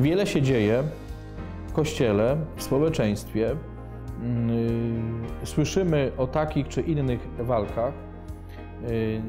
wiele się dzieje w kościele, w społeczeństwie. Mm, y, słyszymy o takich czy innych walkach. Y, y,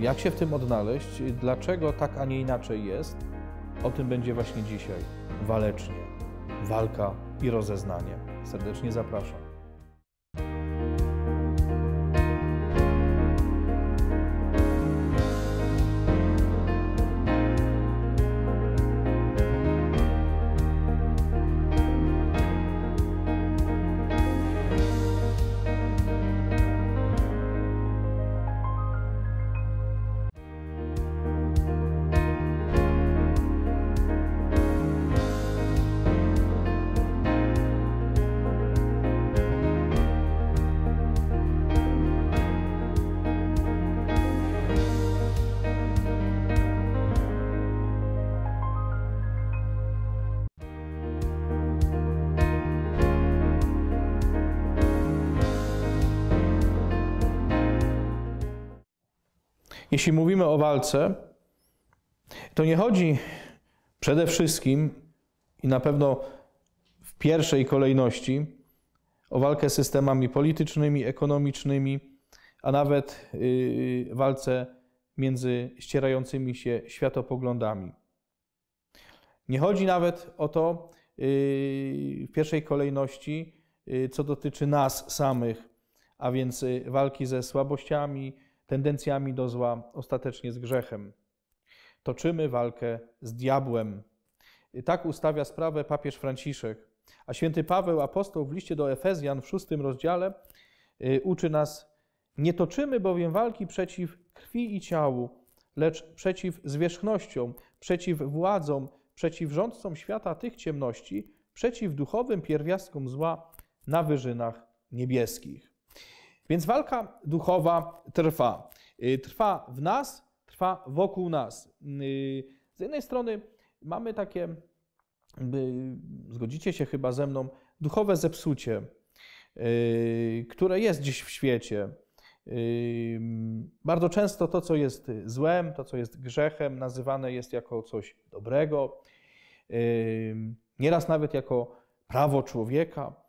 jak się w tym odnaleźć? Dlaczego tak, a nie inaczej jest? O tym będzie właśnie dzisiaj. Walecznie. Walka i rozeznanie. Serdecznie zapraszam. Jeśli mówimy o walce, to nie chodzi przede wszystkim i na pewno w pierwszej kolejności o walkę z systemami politycznymi, ekonomicznymi, a nawet yy, walce między ścierającymi się światopoglądami. Nie chodzi nawet o to yy, w pierwszej kolejności, yy, co dotyczy nas samych, a więc yy, walki ze słabościami, tendencjami do zła, ostatecznie z grzechem. Toczymy walkę z diabłem. Tak ustawia sprawę papież Franciszek. A święty Paweł, apostoł w liście do Efezjan w szóstym rozdziale, y, uczy nas: Nie toczymy bowiem walki przeciw krwi i ciału, lecz przeciw zwierzchnościom, przeciw władzom, przeciw rządcom świata tych ciemności, przeciw duchowym pierwiastkom zła na wyżynach niebieskich. Więc walka duchowa trwa. Y, trwa w nas, trwa wokół nas. Y, z jednej strony mamy takie, zgodzicie się chyba ze mną, duchowe zepsucie, y, które jest dziś w świecie. Bardzo często to, co jest złem, to, co jest grzechem, nazywane jest jako coś dobrego, nieraz nawet jako prawo człowieka.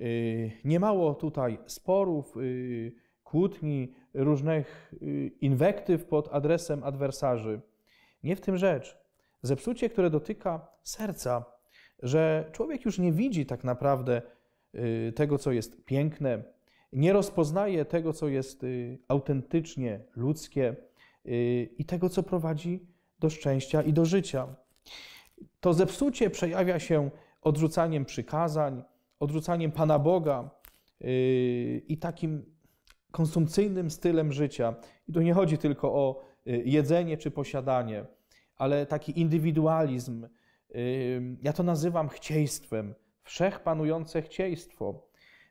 Y, Niemało tutaj sporów, y, kłótni, różnych y, inwektyw pod adresem adwersarzy. Nie w tym rzecz. Zepsucie, które dotyka serca, że człowiek już nie widzi tak naprawdę tego, co jest piękne, nie rozpoznaje tego, co jest autentycznie ludzkie i tego, co prowadzi do szczęścia i do życia. To zepsucie przejawia się odrzucaniem przykazań, odrzucaniem Pana Boga yy, i takim konsumpcyjnym stylem życia. I tu nie chodzi tylko o yy, jedzenie czy posiadanie, ale taki indywidualizm. Yy, ja to nazywam chciejstwem, wszechpanujące chciejstwo,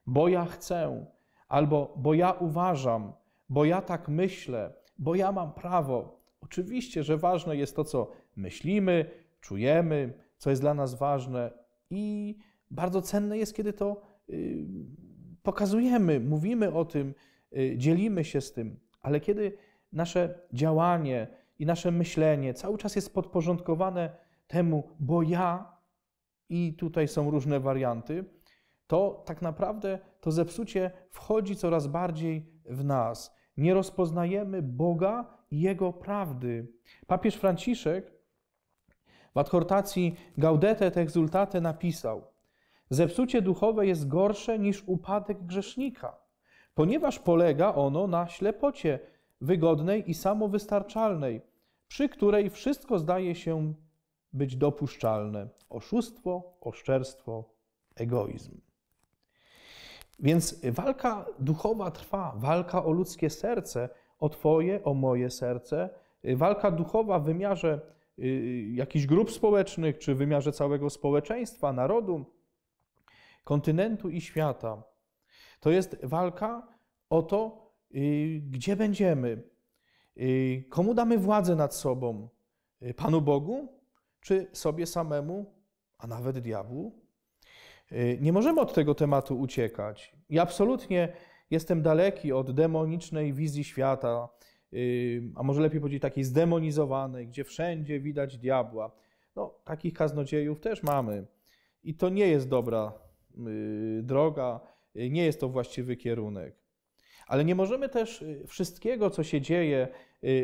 bo ja chcę, albo bo ja uważam, bo ja tak myślę, bo ja mam prawo. Oczywiście, że ważne jest to, co myślimy, czujemy, co jest dla nas ważne i bardzo cenne jest, kiedy to y, pokazujemy, mówimy o tym, y, dzielimy się z tym, ale kiedy nasze działanie i nasze myślenie cały czas jest podporządkowane temu, bo ja, i tutaj są różne warianty, to tak naprawdę to zepsucie wchodzi coraz bardziej w nas. Nie rozpoznajemy Boga i Jego prawdy. Papież Franciszek w adhortacji Gaudete et Exultate napisał: Zepsucie duchowe jest gorsze niż upadek grzesznika, ponieważ polega ono na ślepocie wygodnej i samowystarczalnej, przy której wszystko zdaje się być dopuszczalne: oszustwo, oszczerstwo, egoizm. Więc walka duchowa trwa, walka o ludzkie serce, o Twoje, o moje serce, walka duchowa w wymiarze y, jakichś grup społecznych czy w wymiarze całego społeczeństwa, narodu kontynentu i świata. To jest walka o to, y, gdzie będziemy, y, komu damy władzę nad sobą, y, Panu Bogu czy sobie samemu, a nawet diabłu. Nie możemy od tego tematu uciekać. I absolutnie jestem daleki od demonicznej wizji świata, a może lepiej powiedzieć takiej zdemonizowanej, gdzie wszędzie widać diabła. No, takich kaznodziejów też mamy. I to nie jest dobra Y, droga, y, nie jest to właściwy kierunek. Ale nie możemy też y, wszystkiego, co się dzieje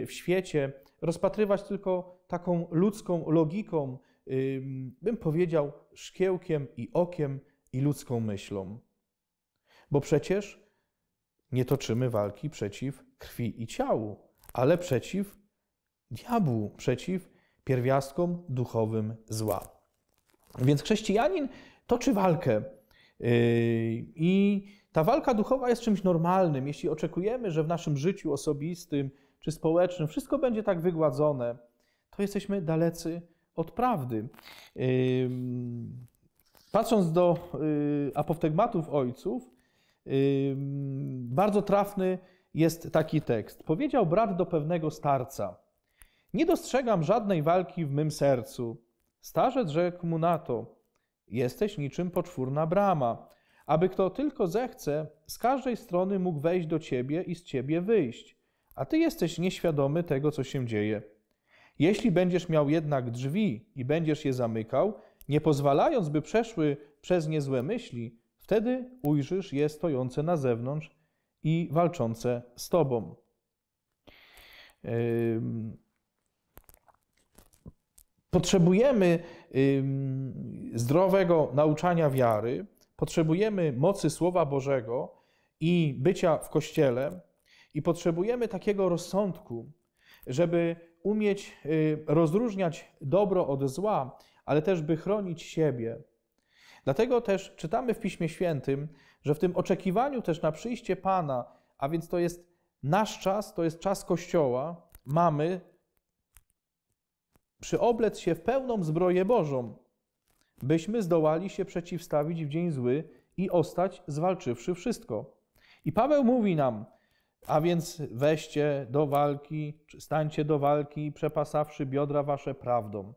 w świecie, rozpatrywać tylko taką ludzką logiką, bym powiedział, szkiełkiem i okiem i ludzką myślą. Bo przecież nie toczymy walki przeciw krwi i ciału, ale przeciw diabłu, przeciw pierwiastkom duchowym zła. Więc chrześcijanin toczy walkę. Yy, I ta walka duchowa jest czymś normalnym. Jeśli oczekujemy, że w naszym życiu osobistym czy społecznym wszystko będzie tak wygładzone, to jesteśmy dalecy od prawdy. Yy, patrząc do yy, apoftegmatów ojców, bardzo trafny jest taki tekst. Powiedział brat do pewnego starca: Nie dostrzegam żadnej walki w mym sercu. Starzec rzekł mu na to: Jesteś niczym poczwórna brama, aby kto tylko zechce, z każdej strony mógł wejść do ciebie i z ciebie wyjść, a ty jesteś nieświadomy tego, co się dzieje. Jeśli będziesz miał jednak drzwi i będziesz je zamykał, nie pozwalając, by przeszły przez nie złe myśli, wtedy ujrzysz je stojące na zewnątrz i walczące z tobą. Potrzebujemy zdrowego nauczania wiary, potrzebujemy mocy Słowa Bożego i bycia w kościele, i potrzebujemy takiego rozsądku, żeby umieć y, rozróżniać dobro od zła, ale też by chronić siebie. Dlatego też czytamy w Piśmie Świętym, że w tym oczekiwaniu też na przyjście Pana, a więc to jest nasz czas, to jest czas Kościoła, mamy przyoblec się w pełną zbroję Bożą, byśmy zdołali się przeciwstawić w dzień zły i ostać zwalczywszy wszystko. I Paweł mówi nam, a więc weźcie do walki, stańcie do walki, przepasawszy biodra wasze prawdą,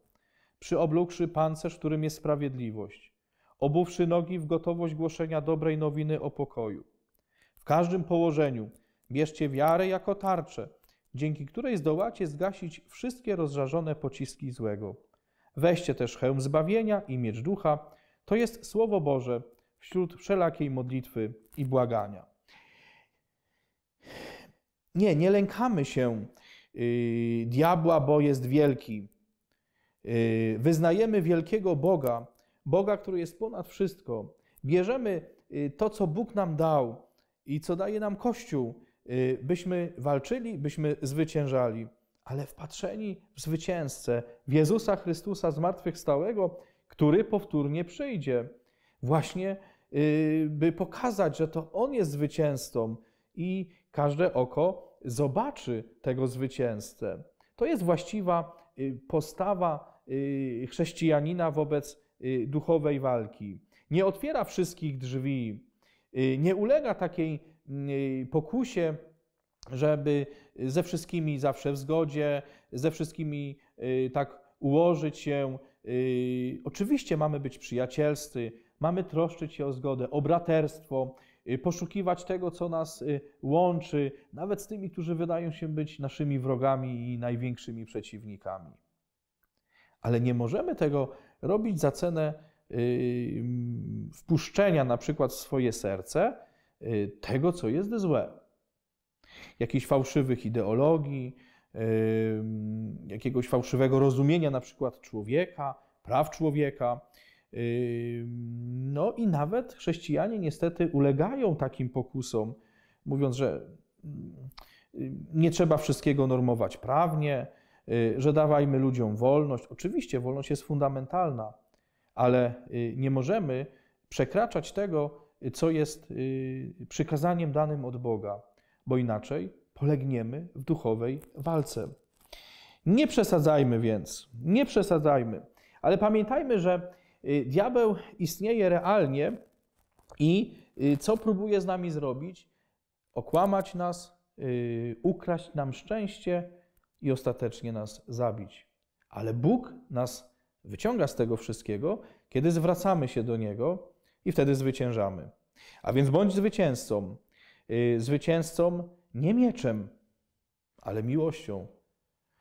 przyoblukszy pancerz, którym jest sprawiedliwość, obuwszy nogi w gotowość głoszenia dobrej nowiny o pokoju. W każdym położeniu bierzcie wiarę jako tarczę, dzięki której zdołacie zgasić wszystkie rozżarzone pociski złego. Weźcie też hełm zbawienia i miecz ducha, to jest Słowo Boże wśród wszelakiej modlitwy i błagania. Nie, nie lękamy się y, diabła, bo jest wielki. Y, wyznajemy wielkiego Boga, Boga, który jest ponad wszystko. Bierzemy y, to, co Bóg nam dał i co daje nam Kościół, byśmy walczyli, byśmy zwyciężali ale wpatrzeni w zwycięzcę, w Jezusa Chrystusa zmartwychwstałego, który powtórnie przyjdzie. Właśnie y, by pokazać, że to On jest zwycięzcą i każde oko zobaczy tego zwycięzcę. To jest właściwa y, postawa y, chrześcijanina wobec duchowej walki. Nie otwiera wszystkich drzwi, nie ulega takiej pokusie żeby ze wszystkimi zawsze w zgodzie, ze wszystkimi y, tak ułożyć się. Y, oczywiście mamy być przyjacielscy, mamy troszczyć się o zgodę, o braterstwo, y, poszukiwać tego, co nas łączy, nawet z tymi, którzy wydają się być naszymi wrogami i największymi przeciwnikami. Ale nie możemy tego robić za cenę wpuszczenia na przykład w swoje serce tego, co jest złe jakichś fałszywych ideologii, jakiegoś fałszywego rozumienia na przykład człowieka, praw człowieka. No i nawet chrześcijanie niestety ulegają takim pokusom, mówiąc, że nie trzeba wszystkiego normować prawnie, y, że dawajmy ludziom wolność. Oczywiście wolność jest fundamentalna, ale y, nie możemy przekraczać tego, co jest y, przykazaniem danym od Boga bo inaczej polegniemy w duchowej walce. Nie przesadzajmy więc, nie przesadzajmy, ale pamiętajmy, że y, diabeł istnieje realnie i y, co próbuje z nami zrobić? Okłamać nas, y, ukraść nam szczęście i ostatecznie nas zabić. Ale Bóg nas wyciąga z tego wszystkiego, kiedy zwracamy się do Niego i wtedy zwyciężamy. A więc bądź zwycięzcą. Y, zwycięzcą nie mieczem, ale miłością,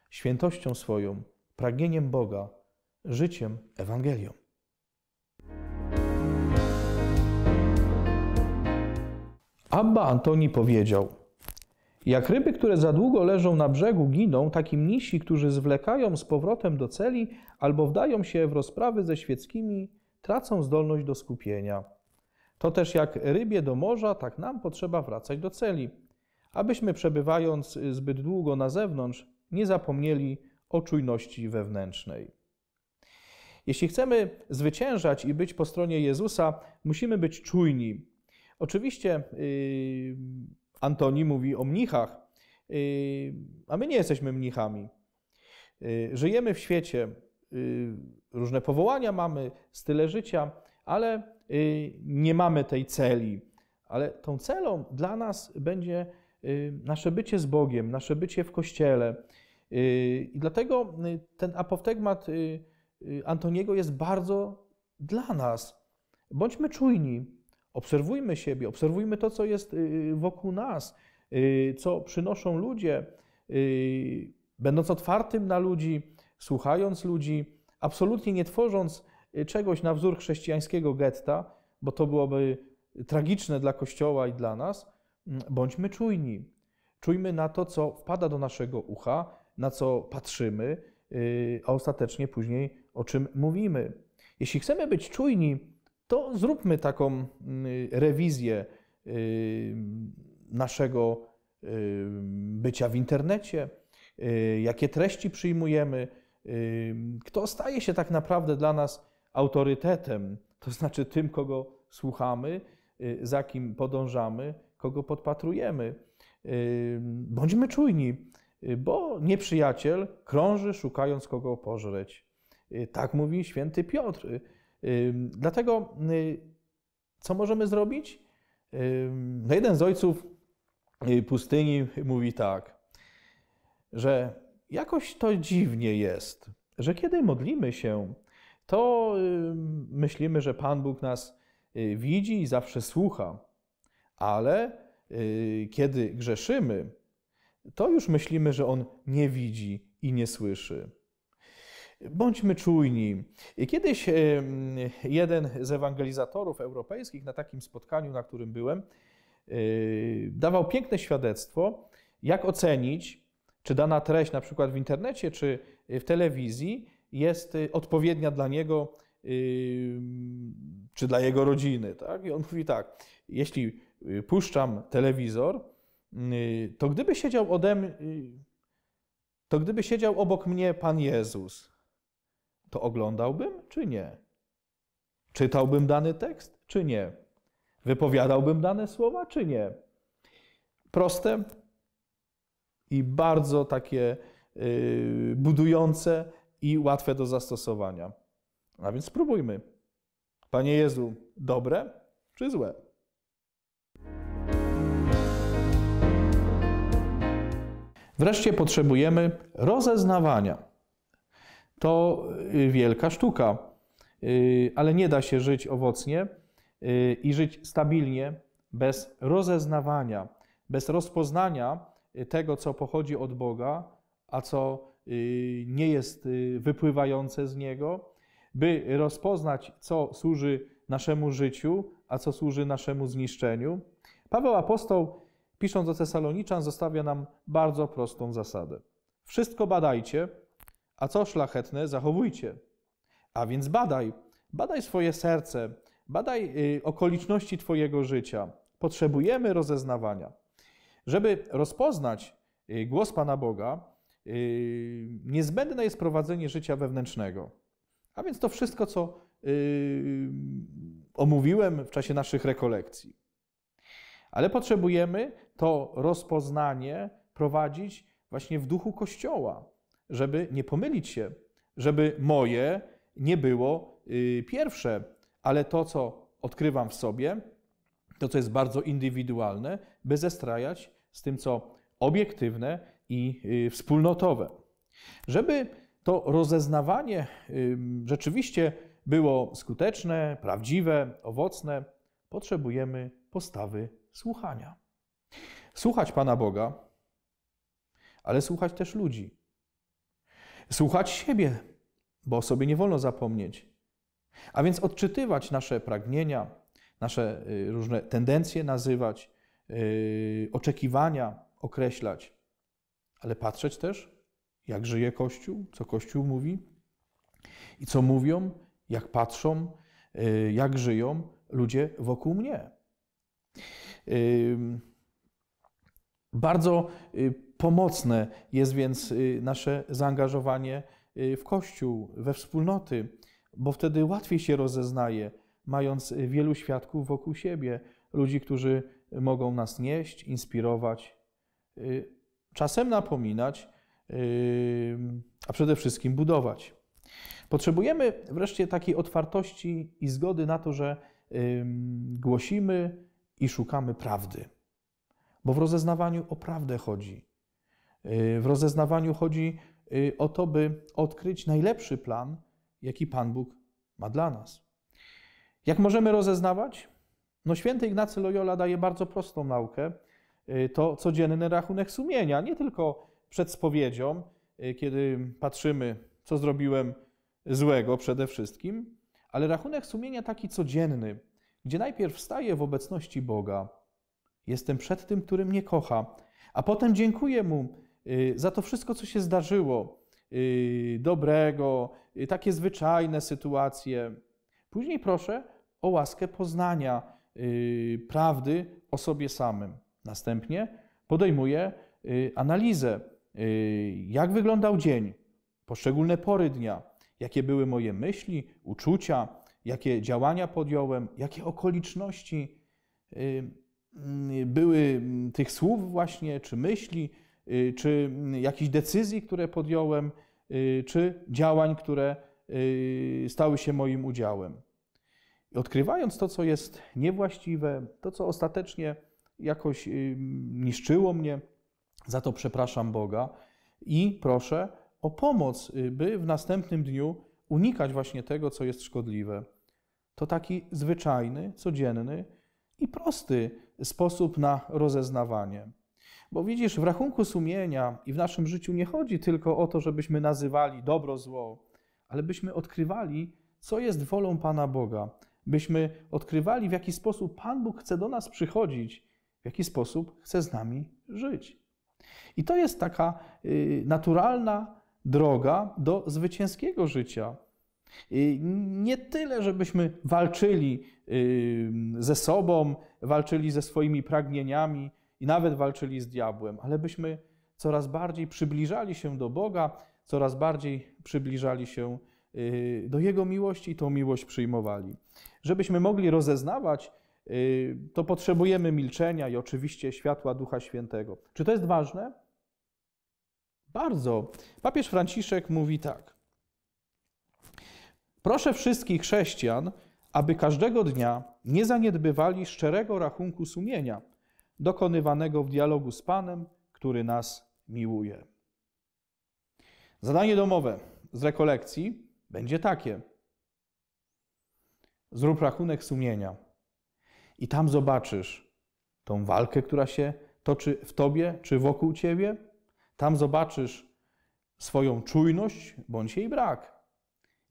świętością swoją, pragnieniem Boga, życiem, Ewangelią. Abba Antoni powiedział: Jak ryby, które za długo leżą na brzegu, giną, taki mnisi, którzy zwlekają z powrotem do celi albo wdają się w rozprawy ze świeckimi, tracą zdolność do skupienia. To też jak rybie do morza, tak nam potrzeba wracać do celi, abyśmy przebywając zbyt długo na zewnątrz, nie zapomnieli o czujności wewnętrznej. Jeśli chcemy zwyciężać i być po stronie Jezusa, musimy być czujni. Oczywiście yy, Antoni mówi o mnichach, yy, a my nie jesteśmy mnichami. Yy, żyjemy w świecie, yy, różne powołania mamy, style życia, ale Y, nie mamy tej celi, ale tą celą dla nas będzie y, nasze bycie z Bogiem, nasze bycie w Kościele. Y, I dlatego ten apoftegmat Antoniego jest bardzo dla nas. Bądźmy czujni, obserwujmy siebie, obserwujmy to, co jest wokół nas, co przynoszą ludzie, będąc otwartym na ludzi, słuchając ludzi, absolutnie nie tworząc Y, czegoś na wzór chrześcijańskiego getta, bo to byłoby tragiczne dla Kościoła i dla nas, mm, bądźmy czujni. Czujmy na to, co wpada do naszego ucha, na co patrzymy, y, a ostatecznie później o czym mówimy. Jeśli chcemy być czujni, to zróbmy taką mm, rewizję y, naszego bycia w internecie, jakie treści przyjmujemy, kto staje się tak naprawdę dla nas autorytetem, to znaczy tym, kogo słuchamy, y, za kim podążamy, kogo podpatrujemy. Y, bądźmy czujni, y, bo nieprzyjaciel krąży szukając kogo pożreć. Tak mówi święty Piotr. Dlatego co możemy zrobić? No jeden z ojców pustyni mówi tak, że jakoś to dziwnie jest, że kiedy modlimy się, to myślimy, że Pan Bóg nas y, widzi i zawsze słucha. Ale y, kiedy grzeszymy, to już myślimy, że On nie widzi i nie słyszy. Bądźmy czujni. Kiedyś jeden z ewangelizatorów europejskich na takim spotkaniu, na którym byłem, y, dawał piękne świadectwo, jak ocenić, czy dana treść, na przykład w internecie, czy w telewizji, jest y, odpowiednia dla niego y, czy dla jego rodziny. Tak? I on mówi tak, jeśli y, puszczam telewizor, to gdyby siedział ode mnie, to gdyby siedział obok mnie Pan Jezus, to oglądałbym czy nie? Czytałbym dany tekst czy nie? Wypowiadałbym dane słowa czy nie? Proste i bardzo takie budujące i łatwe do zastosowania. A więc spróbujmy. Panie Jezu, dobre czy złe? Wreszcie potrzebujemy rozeznawania. To y, wielka sztuka, y, ale nie da się żyć owocnie y, i żyć stabilnie bez rozeznawania, bez rozpoznania tego, co pochodzi od Boga, a co Y, nie jest y, wypływające z niego, by rozpoznać, co służy naszemu życiu, a co służy naszemu zniszczeniu. Paweł apostoł, pisząc do Tesaloniczan, zostawia nam bardzo prostą zasadę. Wszystko badajcie, a co szlachetne zachowujcie. A więc badaj, badaj swoje serce, badaj y, okoliczności Twojego życia. Potrzebujemy rozeznawania. Żeby rozpoznać głos Pana Boga, Yy, niezbędne jest prowadzenie życia wewnętrznego. A więc to wszystko, co yy, omówiłem w czasie naszych rekolekcji. Ale potrzebujemy to rozpoznanie prowadzić właśnie w duchu Kościoła, żeby nie pomylić się, żeby moje nie było yy, pierwsze, ale to, co odkrywam w sobie, to, co jest bardzo indywidualne, by zestrajać z tym, co obiektywne i y, wspólnotowe. Żeby to rozeznawanie rzeczywiście było skuteczne, prawdziwe, owocne, potrzebujemy postawy słuchania. Słuchać Pana Boga, ale słuchać też ludzi. Słuchać siebie, bo o sobie nie wolno zapomnieć. A więc odczytywać nasze pragnienia, nasze y, różne tendencje nazywać, y, oczekiwania określać ale patrzeć też, jak żyje Kościół, co Kościół mówi i co mówią, jak patrzą, y, jak żyją ludzie wokół mnie. Bardzo y, pomocne jest więc y, nasze zaangażowanie w Kościół, we wspólnoty, bo wtedy łatwiej się rozeznaje, mając wielu świadków wokół siebie, ludzi, którzy mogą nas nieść, inspirować, czasem napominać, a przede wszystkim budować. Potrzebujemy wreszcie takiej otwartości i zgody na to, że głosimy i szukamy prawdy. Bo w rozeznawaniu o prawdę chodzi. Yy, w rozeznawaniu chodzi y, o to, by odkryć najlepszy plan, jaki Pan Bóg ma dla nas. Jak możemy rozeznawać? No święty Ignacy Loyola daje bardzo prostą naukę, Y, to codzienny rachunek sumienia, nie tylko przed spowiedzią, y, kiedy patrzymy, co zrobiłem złego przede wszystkim, ale rachunek sumienia taki codzienny, gdzie najpierw wstaję w obecności Boga, jestem przed tym, który mnie kocha, a potem dziękuję Mu y, za to wszystko, co się zdarzyło, dobrego, takie zwyczajne sytuacje. Później proszę o łaskę poznania prawdy o sobie samym. Następnie podejmuje y, analizę, y, jak wyglądał dzień, poszczególne pory dnia, jakie były moje myśli, uczucia, jakie działania podjąłem, jakie okoliczności y, mm, były mm, tych słów właśnie, czy myśli, czy mm, jakichś decyzji, które podjąłem, czy działań, które stały się moim udziałem. odkrywając to, co jest niewłaściwe, to, co ostatecznie jakoś y, niszczyło mnie. Za to przepraszam Boga i proszę o pomoc, y, by w następnym dniu unikać właśnie tego, co jest szkodliwe. To taki zwyczajny, codzienny i prosty sposób na rozeznawanie. Bo widzisz, w rachunku sumienia i w naszym życiu nie chodzi tylko o to, żebyśmy nazywali dobro zło, ale byśmy odkrywali, co jest wolą Pana Boga, byśmy odkrywali, w jaki sposób Pan Bóg chce do nas przychodzić jaki sposób chce z nami żyć. I to jest taka y, naturalna droga do zwycięskiego życia. Y, nie tyle, żebyśmy walczyli y, ze sobą, walczyli ze swoimi pragnieniami i nawet walczyli z diabłem, ale byśmy coraz bardziej przybliżali się do Boga, coraz bardziej przybliżali się do Jego miłości i tą miłość przyjmowali. Żebyśmy mogli rozeznawać Y, to potrzebujemy milczenia i oczywiście światła Ducha Świętego. Czy to jest ważne? Bardzo. Papież Franciszek mówi tak. Proszę wszystkich chrześcijan, aby każdego dnia nie zaniedbywali szczerego rachunku sumienia, dokonywanego w dialogu z Panem, który nas miłuje. Zadanie domowe z rekolekcji będzie takie: zrób rachunek sumienia i tam zobaczysz tą walkę, która się toczy w tobie czy wokół ciebie. Tam zobaczysz swoją czujność bądź jej brak.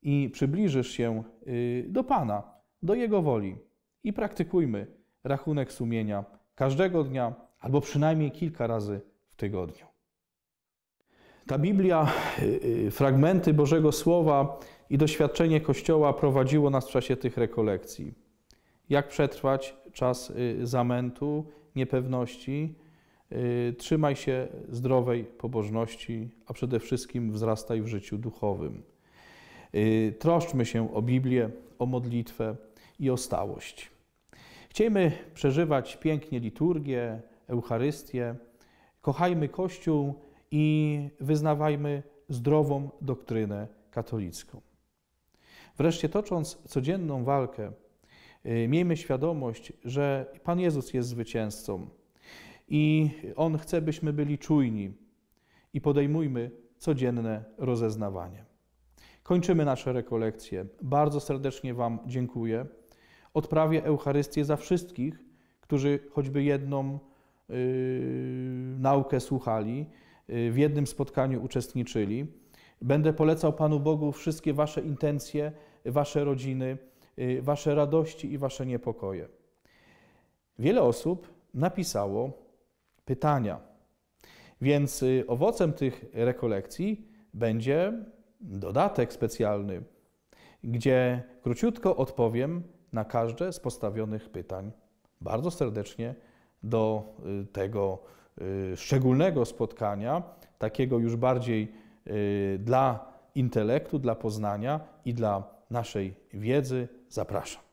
I przybliżysz się y, do Pana, do Jego woli. I praktykujmy rachunek sumienia każdego dnia albo przynajmniej kilka razy w tygodniu. Ta Biblia, y, y, fragmenty Bożego Słowa i doświadczenie Kościoła prowadziło nas w czasie tych rekolekcji jak przetrwać czas y, zamętu, niepewności. Y, trzymaj się zdrowej pobożności, a przede wszystkim wzrastaj w życiu duchowym. Y, troszczmy się o Biblię, o modlitwę i o stałość. Chciejmy przeżywać pięknie liturgię, Eucharystię, kochajmy Kościół i wyznawajmy zdrową doktrynę katolicką. Wreszcie, tocząc codzienną walkę Y, miejmy świadomość, że Pan Jezus jest zwycięzcą i On chce, byśmy byli czujni i podejmujmy codzienne rozeznawanie. Kończymy nasze rekolekcje. Bardzo serdecznie Wam dziękuję. Odprawię Eucharystię za wszystkich, którzy choćby jedną yy, naukę słuchali, yy, w jednym spotkaniu uczestniczyli. Będę polecał Panu Bogu wszystkie Wasze intencje, Wasze rodziny. Y, wasze radości i wasze niepokoje. Wiele osób napisało pytania, więc y, owocem tych rekolekcji będzie dodatek specjalny, gdzie króciutko odpowiem na każde z postawionych pytań. Bardzo serdecznie do y, tego szczególnego spotkania, takiego już bardziej dla intelektu, dla poznania i dla naszej wiedzy zapraszam.